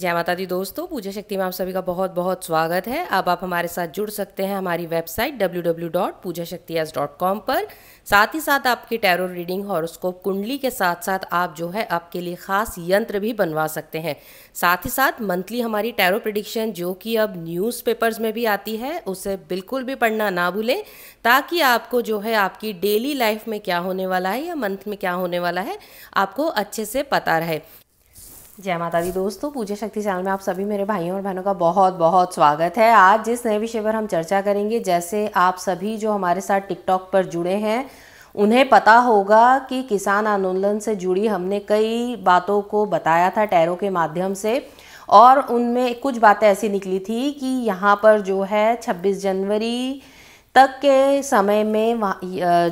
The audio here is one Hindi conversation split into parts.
जय माता दी दोस्तों पूजा शक्ति में आप सभी का बहुत बहुत स्वागत है अब आप हमारे साथ जुड़ सकते हैं हमारी वेबसाइट डब्ल्यू पर साथ ही साथ आपकी टैरो रीडिंग हॉरोस्कोप कुंडली के साथ साथ आप जो है आपके लिए खास यंत्र भी बनवा सकते हैं साथ ही साथ मंथली हमारी टैरो प्रडिक्शन जो कि अब न्यूज़पेपर्स में भी आती है उसे बिल्कुल भी पढ़ना ना भूलें ताकि आपको जो है आपकी डेली लाइफ में क्या होने वाला है या मंथ में क्या होने वाला है आपको अच्छे से पता रहे जय माता दी दोस्तों पूजा शक्ति चैनल में आप सभी मेरे भाइयों और बहनों का बहुत बहुत स्वागत है आज जिस नए विषय पर हम चर्चा करेंगे जैसे आप सभी जो हमारे साथ टिकटॉक पर जुड़े हैं उन्हें पता होगा कि किसान आंदोलन से जुड़ी हमने कई बातों को बताया था टैरों के माध्यम से और उनमें कुछ बातें ऐसी निकली थी कि यहाँ पर जो है 26 जनवरी तक के समय में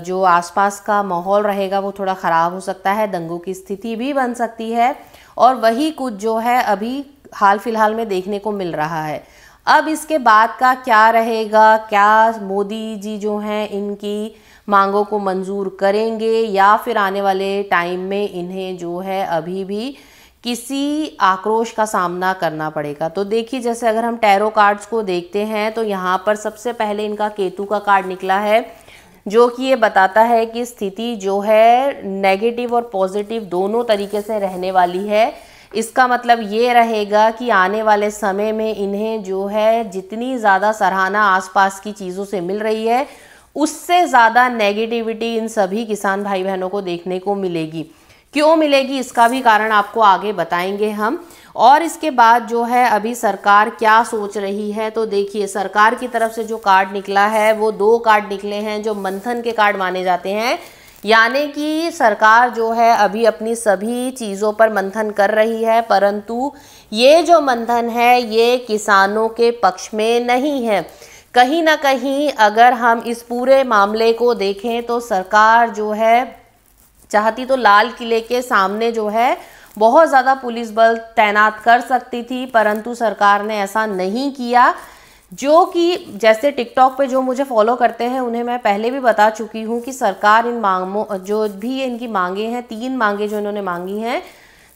जो आसपास का माहौल रहेगा वो थोड़ा ख़राब हो सकता है दंगों की स्थिति भी बन सकती है और वही कुछ जो है अभी हाल फिलहाल में देखने को मिल रहा है अब इसके बाद का क्या रहेगा क्या मोदी जी जो हैं इनकी मांगों को मंजूर करेंगे या फिर आने वाले टाइम में इन्हें जो है अभी भी किसी आक्रोश का सामना करना पड़ेगा तो देखिए जैसे अगर हम टैरो कार्ड्स को देखते हैं तो यहाँ पर सबसे पहले इनका केतु का कार्ड निकला है जो कि ये बताता है कि स्थिति जो है नेगेटिव और पॉजिटिव दोनों तरीके से रहने वाली है इसका मतलब ये रहेगा कि आने वाले समय में इन्हें जो है जितनी ज़्यादा सराहना आसपास की चीज़ों से मिल रही है उससे ज़्यादा नेगेटिविटी इन सभी किसान भाई बहनों को देखने को मिलेगी क्यों मिलेगी इसका भी कारण आपको आगे बताएंगे हम और इसके बाद जो है अभी सरकार क्या सोच रही है तो देखिए सरकार की तरफ से जो कार्ड निकला है वो दो कार्ड निकले हैं जो मंथन के कार्ड माने जाते हैं यानी कि सरकार जो है अभी अपनी सभी चीज़ों पर मंथन कर रही है परंतु ये जो मंथन है ये किसानों के पक्ष में नहीं है कहीं ना कहीं अगर हम इस पूरे मामले को देखें तो सरकार जो है चाहती तो लाल किले के सामने जो है बहुत ज़्यादा पुलिस बल तैनात कर सकती थी परंतु सरकार ने ऐसा नहीं किया जो कि जैसे टिकटॉक पे जो मुझे फॉलो करते हैं उन्हें मैं पहले भी बता चुकी हूँ कि सरकार इन मांगों जो भी इनकी मांगे हैं तीन मांगे जो इन्होंने मांगी हैं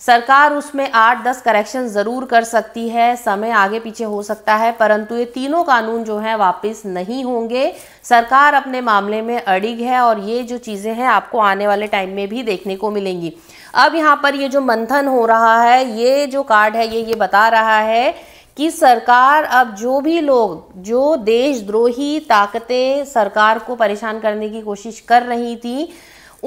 सरकार उसमें आठ दस करेक्शन ज़रूर कर सकती है समय आगे पीछे हो सकता है परंतु ये तीनों कानून जो हैं वापस नहीं होंगे सरकार अपने मामले में अड़िग है और ये जो चीज़ें हैं आपको आने वाले टाइम में भी देखने को मिलेंगी अब यहाँ पर ये जो मंथन हो रहा है ये जो कार्ड है ये ये बता रहा है कि सरकार अब जो भी लोग जो देशद्रोही ताकतें सरकार को परेशान करने की कोशिश कर रही थी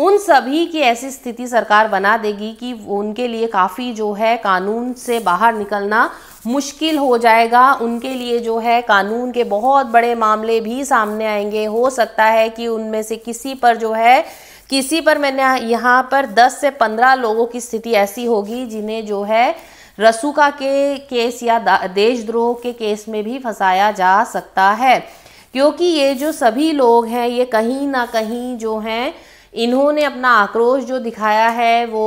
उन सभी की ऐसी स्थिति सरकार बना देगी कि उनके लिए काफ़ी जो है कानून से बाहर निकलना मुश्किल हो जाएगा उनके लिए जो है कानून के बहुत बड़े मामले भी सामने आएंगे हो सकता है कि उनमें से किसी पर जो है किसी पर मैंने यहाँ पर 10 से 15 लोगों की स्थिति ऐसी होगी जिन्हें जो है रसूखा के केस या देशद्रोह के केस में भी फंसाया जा सकता है क्योंकि ये जो सभी लोग हैं ये कहीं ना कहीं जो हैं इन्होंने अपना आक्रोश जो दिखाया है वो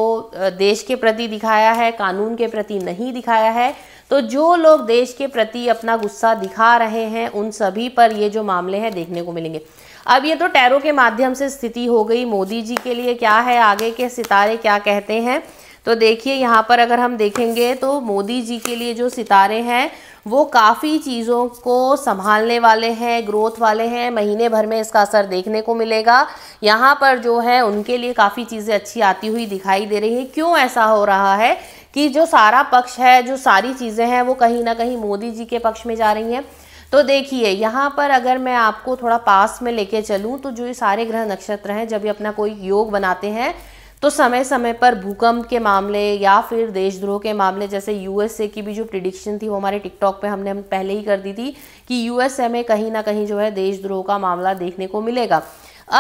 देश के प्रति दिखाया है कानून के प्रति नहीं दिखाया है तो जो लोग देश के प्रति अपना गुस्सा दिखा रहे हैं उन सभी पर ये जो मामले हैं देखने को मिलेंगे अब ये तो टैरो के माध्यम से स्थिति हो गई मोदी जी के लिए क्या है आगे के सितारे क्या कहते हैं तो देखिए यहाँ पर अगर हम देखेंगे तो मोदी जी के लिए जो सितारे हैं वो काफ़ी चीज़ों को संभालने वाले हैं ग्रोथ वाले हैं महीने भर में इसका असर देखने को मिलेगा यहाँ पर जो है उनके लिए काफ़ी चीज़ें अच्छी आती हुई दिखाई दे रही है क्यों ऐसा हो रहा है कि जो सारा पक्ष है जो सारी चीज़ें हैं वो कहीं ना कहीं मोदी जी के पक्ष में जा रही हैं तो देखिए यहाँ पर अगर मैं आपको थोड़ा पास में लेके चलूँ तो जो ये सारे ग्रह नक्षत्र हैं जब ये अपना कोई योग बनाते हैं तो समय समय पर भूकंप के मामले या फिर देशद्रोह के मामले जैसे यूएसए की भी जो प्रिडिक्शन थी वो हमारे टिकटॉक पे हमने हम पहले ही कर दी थी कि यूएसए में कहीं ना कहीं जो है देशद्रोह का मामला देखने को मिलेगा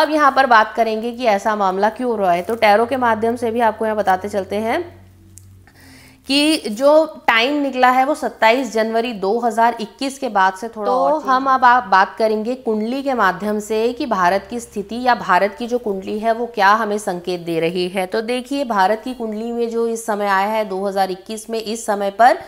अब यहाँ पर बात करेंगे कि ऐसा मामला क्यों रहा है तो टैरो के माध्यम से भी आपको यहाँ बताते चलते हैं कि जो टाइम निकला है वो 27 जनवरी 2021 के बाद से थोड़ा तो हम अब आप बात करेंगे कुंडली के माध्यम से कि भारत की स्थिति या भारत की जो कुंडली है वो क्या हमें संकेत दे रही है तो देखिए भारत की कुंडली में जो इस समय आया है 2021 में इस समय पर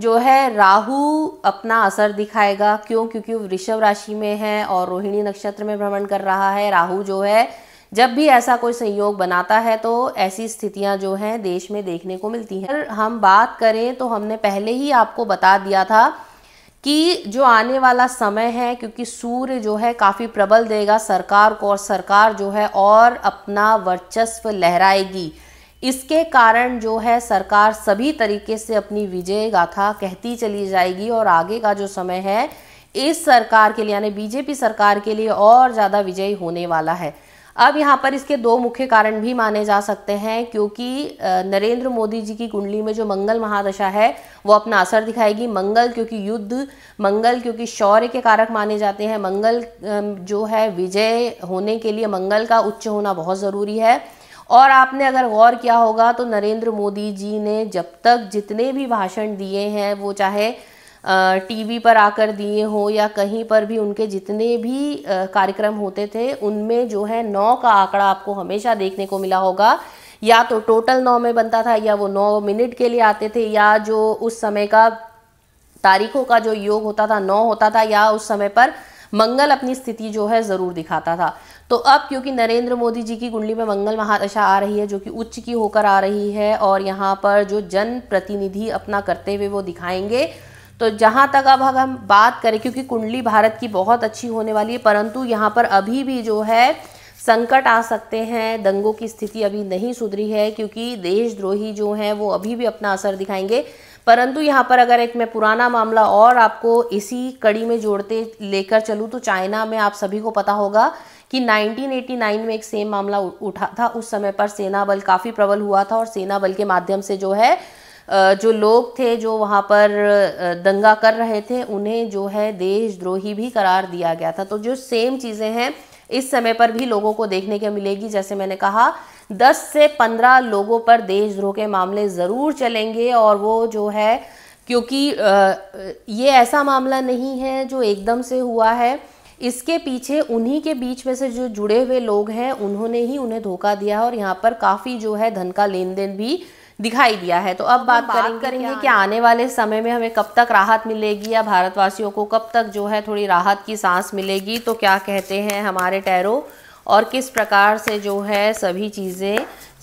जो है राहु अपना असर दिखाएगा क्यों क्योंकि वृषभ राशि में है और रोहिणी नक्षत्र में भ्रमण कर रहा है राहु जो है जब भी ऐसा कोई संयोग बनाता है तो ऐसी स्थितियां जो हैं देश में देखने को मिलती हैं अगर हम बात करें तो हमने पहले ही आपको बता दिया था कि जो आने वाला समय है क्योंकि सूर्य जो है काफ़ी प्रबल देगा सरकार को और सरकार जो है और अपना वर्चस्व लहराएगी इसके कारण जो है सरकार सभी तरीके से अपनी विजय गाथा कहती चली जाएगी और आगे का जो समय है इस सरकार के लिए यानी बीजेपी सरकार के लिए और ज़्यादा विजयी होने वाला है अब यहाँ पर इसके दो मुख्य कारण भी माने जा सकते हैं क्योंकि नरेंद्र मोदी जी की कुंडली में जो मंगल महादशा है वो अपना असर दिखाएगी मंगल क्योंकि युद्ध मंगल क्योंकि शौर्य के कारक माने जाते हैं मंगल जो है विजय होने के लिए मंगल का उच्च होना बहुत ज़रूरी है और आपने अगर गौर किया होगा तो नरेंद्र मोदी जी ने जब तक जितने भी भाषण दिए हैं वो चाहे टीवी पर आकर दिए हों या कहीं पर भी उनके जितने भी कार्यक्रम होते थे उनमें जो है नौ का आंकड़ा आपको हमेशा देखने को मिला होगा या तो टोटल नौ में बनता था या वो नौ मिनट के लिए आते थे या जो उस समय का तारीखों का जो योग होता था नौ होता था या उस समय पर मंगल अपनी स्थिति जो है ज़रूर दिखाता था तो अब क्योंकि नरेंद्र मोदी जी की कुंडली में मंगल महादशा आ रही है जो कि उच्च की होकर आ रही है और यहाँ पर जो जन प्रतिनिधि अपना करते हुए वो दिखाएंगे तो जहाँ तक अब हम बात करें क्योंकि कुंडली भारत की बहुत अच्छी होने वाली है परंतु यहाँ पर अभी भी जो है संकट आ सकते हैं दंगों की स्थिति अभी नहीं सुधरी है क्योंकि देशद्रोही जो हैं वो अभी भी अपना असर दिखाएंगे परंतु यहाँ पर अगर एक मैं पुराना मामला और आपको इसी कड़ी में जोड़ते लेकर चलूँ तो चाइना में आप सभी को पता होगा कि 1989 में एक सेम मामला उठा था उस समय पर सेना बल काफ़ी प्रबल हुआ था और सेना बल के माध्यम से जो है जो लोग थे जो वहाँ पर दंगा कर रहे थे उन्हें जो है देशद्रोही भी करार दिया गया था तो जो सेम चीज़ें हैं इस समय पर भी लोगों को देखने को मिलेगी जैसे मैंने कहा 10 से 15 लोगों पर देशद्रोह के मामले ज़रूर चलेंगे और वो जो है क्योंकि ये ऐसा मामला नहीं है जो एकदम से हुआ है इसके पीछे उन्हीं के बीच में से जो जुड़े हुए लोग हैं उन्होंने ही उन्हें धोखा दिया है और यहाँ पर काफ़ी जो है धन का लेन देन भी दिखाई दिया है तो अब तो बात, बात करेंगे, करेंगे कि आने वाले समय में हमें कब तक राहत मिलेगी या भारतवासियों को कब तक जो है थोड़ी राहत की सांस मिलेगी तो क्या कहते हैं हमारे टैरो और किस प्रकार से जो है सभी चीज़ें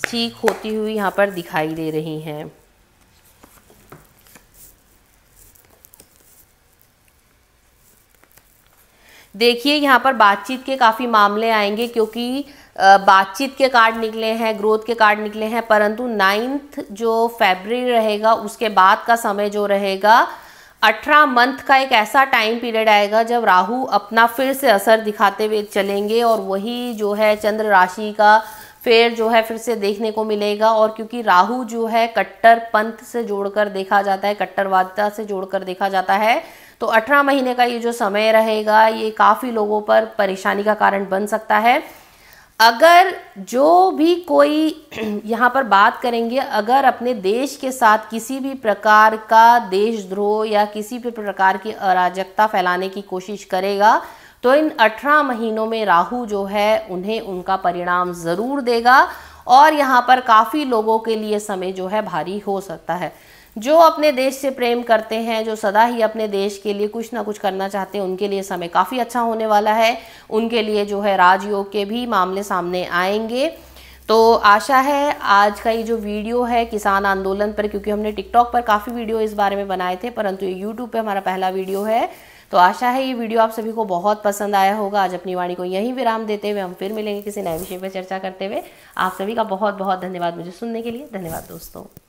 ठीक होती हुई यहाँ पर दिखाई दे रही हैं देखिए यहाँ पर बातचीत के काफ़ी मामले आएंगे क्योंकि बातचीत के कार्ड निकले हैं ग्रोथ के कार्ड निकले हैं परंतु नाइन्थ जो फेबररी रहेगा उसके बाद का समय जो रहेगा अठारह मंथ का एक ऐसा टाइम पीरियड आएगा जब राहु अपना फिर से असर दिखाते हुए चलेंगे और वही जो है चंद्र राशि का फेर जो है फिर से देखने को मिलेगा और क्योंकि राहु जो है कट्टर पंथ से जोड़कर देखा जाता है कट्टरवादता से जोड़कर देखा जाता है तो 18 महीने का ये जो समय रहेगा ये काफ़ी लोगों पर परेशानी का कारण बन सकता है अगर जो भी कोई यहाँ पर बात करेंगे अगर अपने देश के साथ किसी भी प्रकार का देशद्रोह या किसी भी प्रकार की अराजकता फैलाने की कोशिश करेगा तो इन अठारह महीनों में राहु जो है उन्हें उनका परिणाम ज़रूर देगा और यहाँ पर काफ़ी लोगों के लिए समय जो है भारी हो सकता है जो अपने देश से प्रेम करते हैं जो सदा ही अपने देश के लिए कुछ ना कुछ करना चाहते हैं उनके लिए समय काफ़ी अच्छा होने वाला है उनके लिए जो है राजयोग के भी मामले सामने आएंगे तो आशा है आज का ये जो वीडियो है किसान आंदोलन पर क्योंकि हमने टिकटॉक पर काफ़ी वीडियो इस बारे में बनाए थे परंतु ये यूट्यूब पर हमारा पहला वीडियो है तो आशा है ये वीडियो आप सभी को बहुत पसंद आया होगा आज अपनी वाणी को यहीं विराम देते हुए हम फिर मिलेंगे किसी नए विषय पर चर्चा करते हुए आप सभी का बहुत बहुत धन्यवाद मुझे सुनने के लिए धन्यवाद दोस्तों